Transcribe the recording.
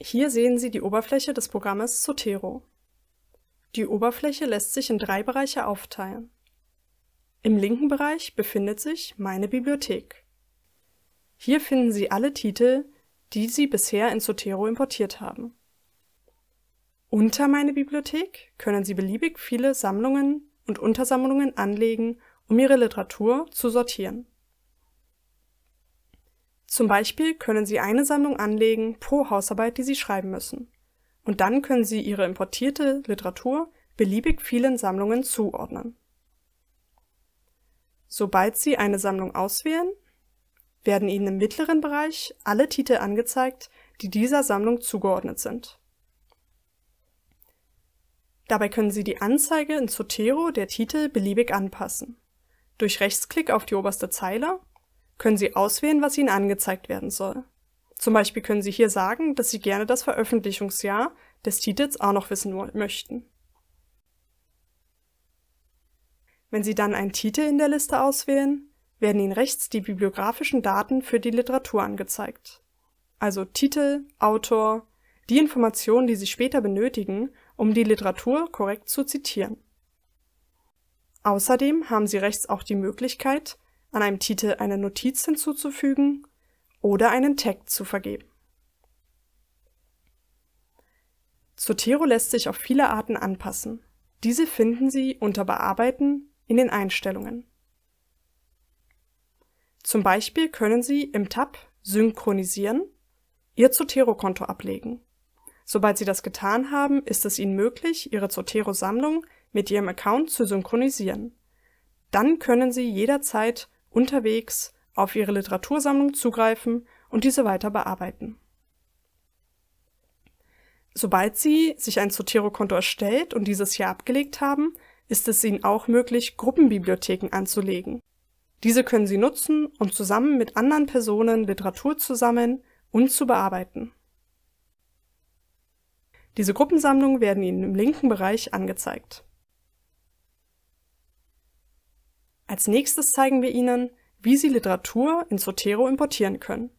Hier sehen Sie die Oberfläche des Programmes Zotero. Die Oberfläche lässt sich in drei Bereiche aufteilen. Im linken Bereich befindet sich Meine Bibliothek. Hier finden Sie alle Titel, die Sie bisher in Zotero importiert haben. Unter Meine Bibliothek können Sie beliebig viele Sammlungen und Untersammlungen anlegen, um Ihre Literatur zu sortieren zum Beispiel können Sie eine Sammlung anlegen pro Hausarbeit, die Sie schreiben müssen. Und dann können Sie Ihre importierte Literatur beliebig vielen Sammlungen zuordnen. Sobald Sie eine Sammlung auswählen, werden Ihnen im mittleren Bereich alle Titel angezeigt, die dieser Sammlung zugeordnet sind. Dabei können Sie die Anzeige in Zotero der Titel beliebig anpassen. Durch Rechtsklick auf die oberste Zeile können Sie auswählen, was Ihnen angezeigt werden soll. Zum Beispiel können Sie hier sagen, dass Sie gerne das Veröffentlichungsjahr des Titels auch noch wissen möchten. Wenn Sie dann einen Titel in der Liste auswählen, werden Ihnen rechts die bibliografischen Daten für die Literatur angezeigt. Also Titel, Autor, die Informationen, die Sie später benötigen, um die Literatur korrekt zu zitieren. Außerdem haben Sie rechts auch die Möglichkeit, an einem Titel eine Notiz hinzuzufügen oder einen Tag zu vergeben. Zotero lässt sich auf viele Arten anpassen. Diese finden Sie unter Bearbeiten in den Einstellungen. Zum Beispiel können Sie im Tab Synchronisieren Ihr Zotero-Konto ablegen. Sobald Sie das getan haben, ist es Ihnen möglich, Ihre Zotero-Sammlung mit Ihrem Account zu synchronisieren. Dann können Sie jederzeit unterwegs auf ihre Literatursammlung zugreifen und diese weiter bearbeiten. Sobald Sie sich ein Zotero-Konto erstellt und dieses hier abgelegt haben, ist es Ihnen auch möglich, Gruppenbibliotheken anzulegen. Diese können Sie nutzen, um zusammen mit anderen Personen Literatur zu sammeln und zu bearbeiten. Diese Gruppensammlungen werden Ihnen im linken Bereich angezeigt. Als nächstes zeigen wir Ihnen, wie Sie Literatur in Zotero importieren können